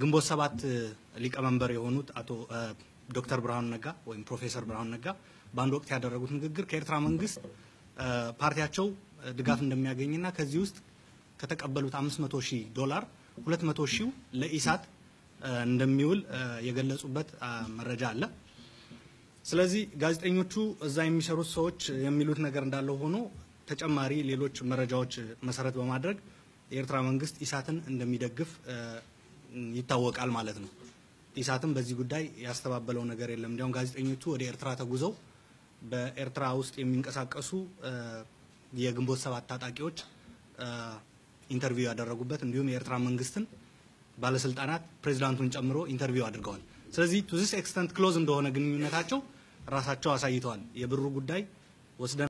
ግንቦት ሰባት ሊቀመንበር የሆኑት አቶ ዶክተር ብርሃኑ ነጋ ወይም ፕሮፌሰር ብርሃኑ ነጋ በአንድ ወቅት ያደረጉት ንግግር ከኤርትራ መንግስት ፓርቲያቸው ድጋፍ እንደሚያገኝና ከዚህ ውስጥ ከተቀበሉት 500 ሺህ ዶላር 200 ሺው ለኢሳት እንደሚውል የገለጹበት መረጃ አለ። ስለዚህ ጋዜጠኞቹ እዛ የሚሰሩት ሰዎች የሚሉት ነገር እንዳለው ሆኖ ተጨማሪ ሌሎች መረጃዎች መሰረት በማድረግ የኤርትራ መንግስት ኢሳትን እንደሚደግፍ ይታወቃል ማለት ነው። ኢሳትም በዚህ ጉዳይ ያስተባበለው ነገር የለም። እንዲያውም ጋዜጠኞቹ ወደ ኤርትራ ተጉዘው በኤርትራ ውስጥ የሚንቀሳቀሱ የግንቦት ሰባት ታጣቂዎች ኢንተርቪው ያደረጉበት እንዲሁም የኤርትራ መንግስትን ባለስልጣናት ፕሬዚዳንቱን ጨምሮ ኢንተርቪው አድርገዋል። ስለዚህ ቱ ኤክስተንት ክሎዝ እንደሆነ ግንኙነታቸው ራሳቸው አሳይተዋል። የብሩ ጉዳይ ወስደን